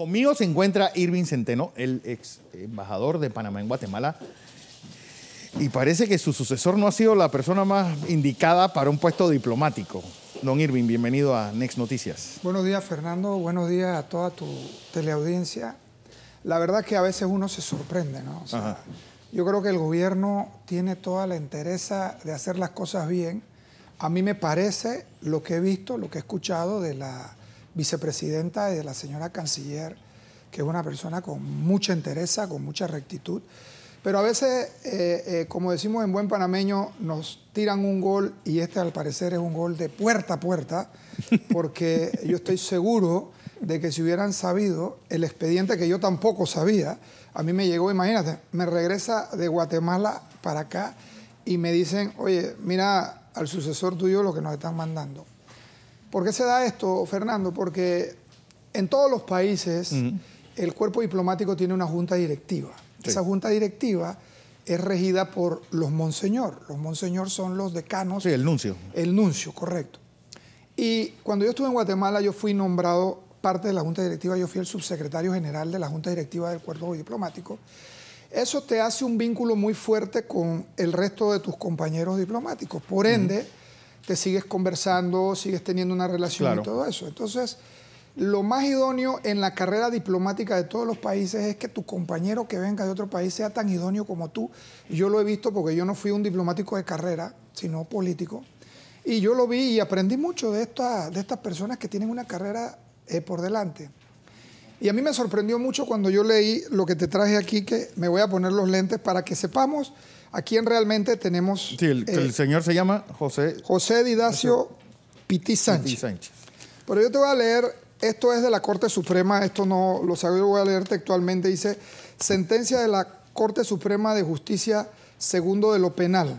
Conmigo se encuentra Irving Centeno, el ex embajador de Panamá en Guatemala. Y parece que su sucesor no ha sido la persona más indicada para un puesto diplomático. Don Irving, bienvenido a Next Noticias. Buenos días, Fernando. Buenos días a toda tu teleaudiencia. La verdad es que a veces uno se sorprende, ¿no? yo creo que el gobierno tiene toda la interés de hacer las cosas bien. A mí me parece lo que he visto, lo que he escuchado de la vicepresidenta y de la señora canciller, que es una persona con mucha entereza, con mucha rectitud. Pero a veces, eh, eh, como decimos en buen panameño, nos tiran un gol y este al parecer es un gol de puerta a puerta, porque yo estoy seguro de que si hubieran sabido el expediente que yo tampoco sabía, a mí me llegó, imagínate, me regresa de Guatemala para acá y me dicen, oye, mira al sucesor tuyo lo que nos están mandando. ¿Por qué se da esto, Fernando? Porque en todos los países el cuerpo diplomático tiene una junta directiva. Esa junta directiva es regida por los monseñor. Los monseñor son los decanos. Sí, el nuncio. El nuncio, correcto. Y cuando yo estuve en Guatemala, yo fui nombrado parte de la junta directiva, yo fui el subsecretario general de la junta directiva del cuerpo diplomático. Eso te hace un vínculo muy fuerte con el resto de tus compañeros diplomáticos. Por ende, te sigues conversando, sigues teniendo una relación y todo eso. Entonces, lo más idóneo en la carrera diplomática de todos los países es que tu compañero que venga de otro país sea tan idóneo como tú. Yo lo he visto porque yo no fui un diplomático de carrera, sino político. Y yo lo vi y aprendí mucho de, de estas personas que tienen una carrera eh, por delante. Y a mí me sorprendió mucho cuando yo leí lo que te traje aquí, que me voy a poner los lentes para que sepamos ¿A quién realmente tenemos? Sí, el, eh, señor se llama José. José Didacio Piti Sánchez. Pero yo te voy a leer, esto es de la Corte Suprema, esto no lo sabía, voy a leer textualmente, dice, sentencia de la Corte Suprema de Justicia segundo de lo penal.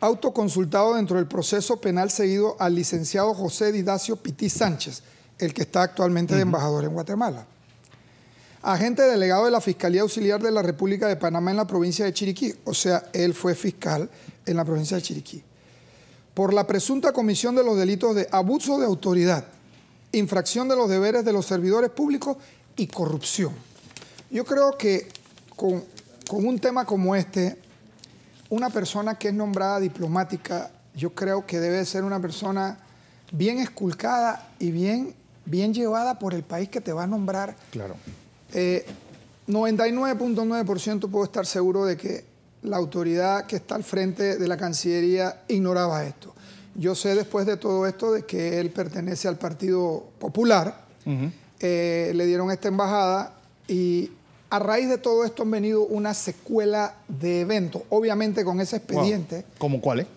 Autoconsultado dentro del proceso penal seguido al licenciado José Didacio Piti Sánchez, el que está actualmente de embajador en Guatemala agente delegado de la Fiscalía Auxiliar de la República de Panamá en la provincia de Chiriquí, o sea, él fue fiscal en la provincia de Chiriquí, por la presunta comisión de los delitos de abuso de autoridad, infracción de los deberes de los servidores públicos y corrupción. Yo creo que con, un tema como este, una persona que es nombrada diplomática, yo creo que debe ser una persona bien esculcada y bien, bien llevada por el país que te va a nombrar. Claro 99.9% eh, puedo estar seguro de que la autoridad que está al frente de la Cancillería ignoraba esto. Yo sé después de todo esto de que él pertenece al Partido Popular, eh, le dieron esta embajada y a raíz de todo esto han venido una secuela de eventos, obviamente con ese expediente. ¿Cómo cuáles? Eh?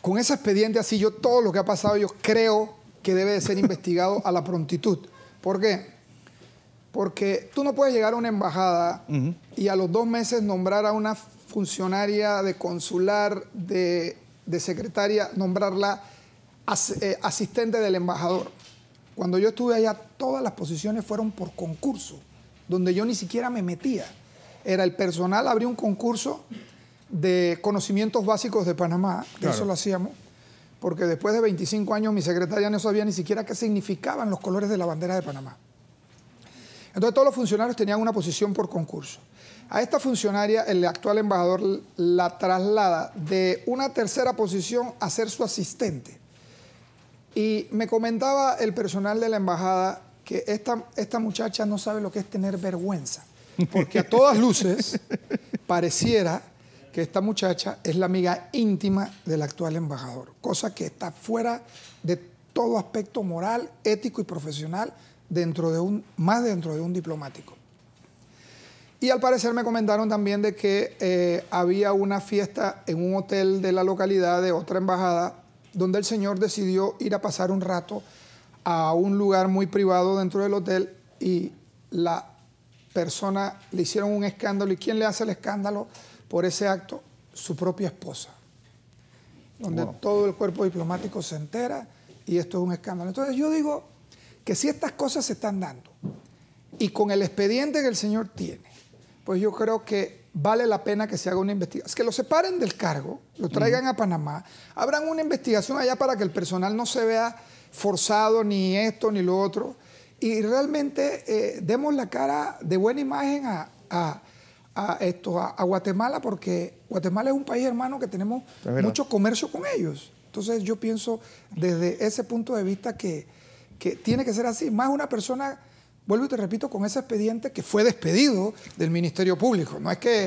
Con ese expediente así yo todo lo que ha pasado yo creo que debe de ser investigado a la prontitud. ¿Por qué? Porque tú no puedes llegar a una embajada y a los dos meses nombrar a una funcionaria de consular, de, secretaria, nombrarla eh, asistente del embajador. Cuando yo estuve allá, todas las posiciones fueron por concurso, donde yo ni siquiera me metía. Era el personal, abrió un concurso de conocimientos básicos de Panamá, que eso lo hacíamos, porque después de 25 años mi secretaria no sabía ni siquiera qué significaban los colores de la bandera de Panamá. Entonces todos los funcionarios tenían una posición por concurso. A esta funcionaria el actual embajador la traslada de una tercera posición a ser su asistente. Y me comentaba el personal de la embajada que esta, esta muchacha no sabe lo que es tener vergüenza, porque a todas luces pareciera que esta muchacha es la amiga íntima del actual embajador, cosa que está fuera de todo aspecto moral, ético y profesional dentro de un, más dentro de un diplomático. Y al parecer me comentaron también de que eh, había una fiesta en un hotel de la localidad de otra embajada donde el señor decidió ir a pasar un rato a un lugar muy privado dentro del hotel y la persona le hicieron un escándalo. ¿Y quién le hace el escándalo por ese acto? Su propia esposa. Donde todo el cuerpo diplomático se entera y esto es un escándalo. Entonces yo digo, que si estas cosas se están dando y con el expediente que el señor tiene, pues yo creo que vale la pena que se haga una investigación. Que lo separen del cargo, lo traigan a Panamá, abran una investigación allá para que el personal no se vea forzado ni esto ni lo otro. Y realmente eh, demos la cara de buena imagen a, esto, a, Guatemala, porque Guatemala es un país hermano que tenemos mucho comercio con ellos. Entonces yo pienso desde ese punto de vista que que tiene que ser así, más una persona vuelvo y te repito, con ese expediente que fue despedido del Ministerio Público. No es que,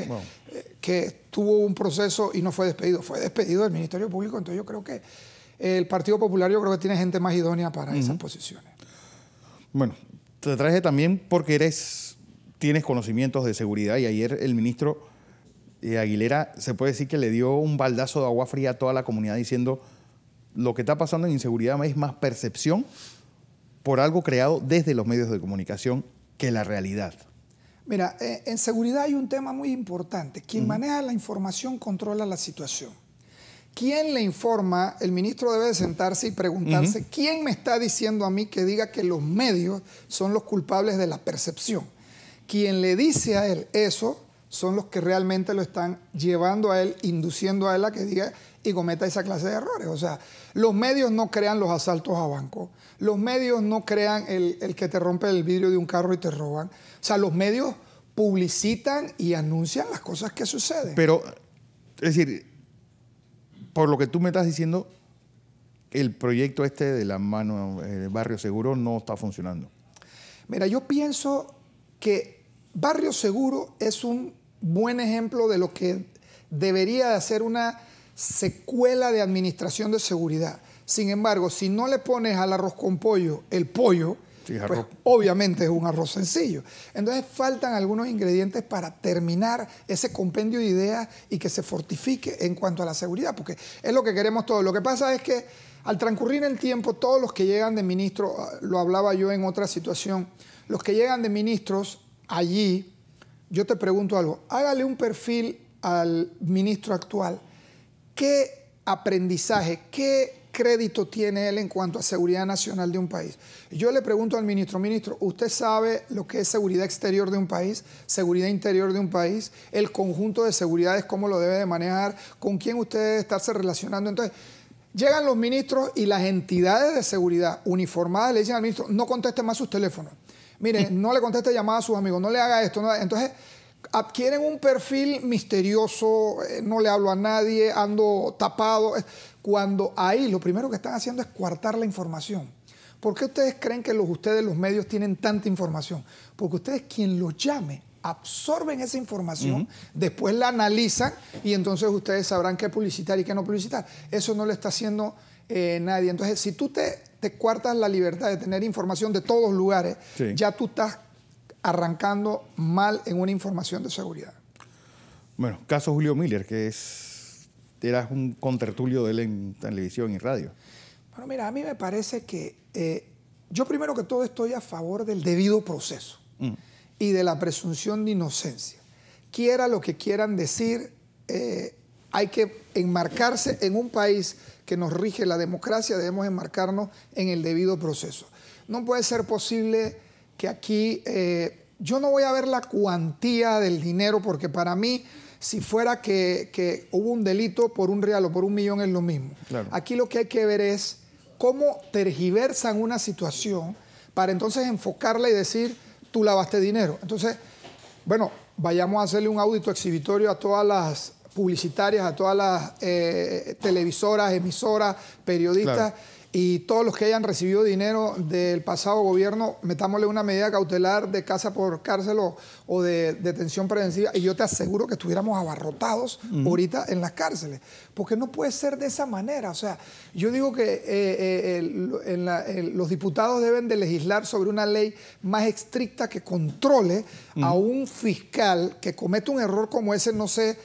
eh, que tuvo un proceso y no fue despedido, fue despedido del Ministerio Público. Entonces yo creo que el Partido Popular yo creo que tiene gente más idónea para esas posiciones. Bueno, te traje también porque eres, tienes conocimientos de seguridad y ayer el ministro eh, Aguilera se puede decir que le dio un baldazo de agua fría a toda la comunidad diciendo lo que está pasando en inseguridad es más percepción por algo creado desde los medios de comunicación que la realidad. Mira, eh, en seguridad hay un tema muy importante. Quien maneja la información controla la situación. ¿Quién le informa? El ministro debe sentarse y preguntarse, ¿quién me está diciendo a mí que diga que los medios son los culpables de la percepción? Quien le dice a él eso son los que realmente lo están llevando a él, induciendo a él a que diga y cometa esa clase de errores. O sea, los medios no crean los asaltos a banco. los medios no crean el, que te rompe el vidrio de un carro y te roban. O sea, los medios publicitan y anuncian las cosas que suceden. Pero, es decir, por lo que tú me estás diciendo, el proyecto este de la mano eh, del Barrio Seguro no está funcionando. Mira, yo pienso que Barrio Seguro es un buen ejemplo de lo que debería de hacer una secuela de administración de seguridad. Sin embargo, si no le pones al arroz con pollo el pollo, pues obviamente es un arroz sencillo. Entonces faltan algunos ingredientes para terminar ese compendio de ideas y que se fortifique en cuanto a la seguridad, porque es lo que queremos todos. Lo que pasa es que al transcurrir el tiempo, todos los que llegan de ministros, ah, lo hablaba yo en otra situación, los que llegan de ministros allí yo te pregunto algo, hágale un perfil al ministro actual. ¿Qué aprendizaje, qué crédito tiene él en cuanto a seguridad nacional de un país? Yo le pregunto al ministro, ministro, ¿usted sabe lo que es seguridad exterior de un país, seguridad interior de un país, el conjunto de seguridades, cómo lo debe de manejar, con quién usted debe estarse relacionando? Entonces, llegan los ministros y las entidades de seguridad uniformadas le dicen al ministro, no conteste más sus teléfonos mire, no le conteste llamadas a sus amigos, no le haga esto. entonces, adquieren un perfil misterioso, eh, no le hablo a nadie, ando tapado. Cuando ahí lo primero que están haciendo es coartar la información. ¿Por qué ustedes creen que los, ustedes, los medios, tienen tanta información? Porque ustedes, quien los llame, absorben esa información, después la analizan y entonces ustedes sabrán qué publicitar y qué no publicitar. Eso no le está haciendo eh, nadie. Entonces, si tú te, cuartas la libertad de tener información de todos lugares, ya tú estás arrancando mal en una información de seguridad. Bueno, caso Julio Miller, que es, eras un contertulio de él en televisión y radio. Bueno, mira, a mí me parece que eh, yo primero que todo estoy a favor del debido proceso. Mm y de la presunción de inocencia. Quiera lo que quieran decir, eh, hay que enmarcarse en un país que nos rige la democracia, debemos enmarcarnos en el debido proceso. No puede ser posible que aquí eh, yo no voy a ver la cuantía del dinero, porque para mí, si fuera que, hubo un delito por un real o por un millón es lo mismo. Aquí lo que hay que ver es cómo tergiversan una situación para entonces enfocarla y decir, tú lavaste dinero. Entonces, bueno, vayamos a hacerle un audito exhibitorio a todas las publicitarias, a todas las eh, televisoras, emisoras, periodistas y todos los que hayan recibido dinero del pasado gobierno, metámosle una medida cautelar de casa por cárcel o, de detención preventiva, y yo te aseguro que estuviéramos abarrotados ahorita en las cárceles, porque no puede ser de esa manera. O sea, yo digo que eh, eh, los diputados deben de legislar sobre una ley más estricta que controle a un fiscal que comete un error como ese, no sé.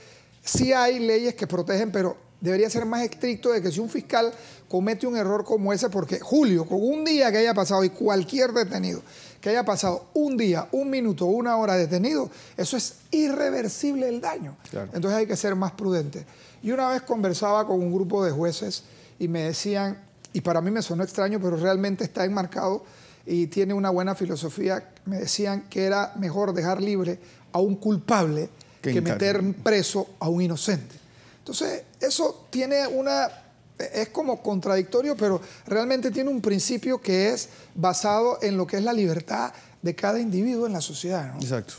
si hay leyes que protegen, pero debería ser más estricto de que si un fiscal comete un error como ese, porque Julio, con un día que haya pasado y cualquier detenido que haya pasado un día, un minuto, una hora detenido, eso es irreversible el daño. Entonces hay que ser más prudente. Y una vez conversaba con un grupo de jueces y me decían, y para mí me sonó extraño, pero realmente está enmarcado y tiene una buena filosofía, me decían que era mejor dejar libre a un culpable que meter preso a un inocente. Entonces, eso tiene una, es como contradictorio, pero realmente tiene un principio que es basado en lo que es la libertad de cada individuo en la sociedad. Exacto.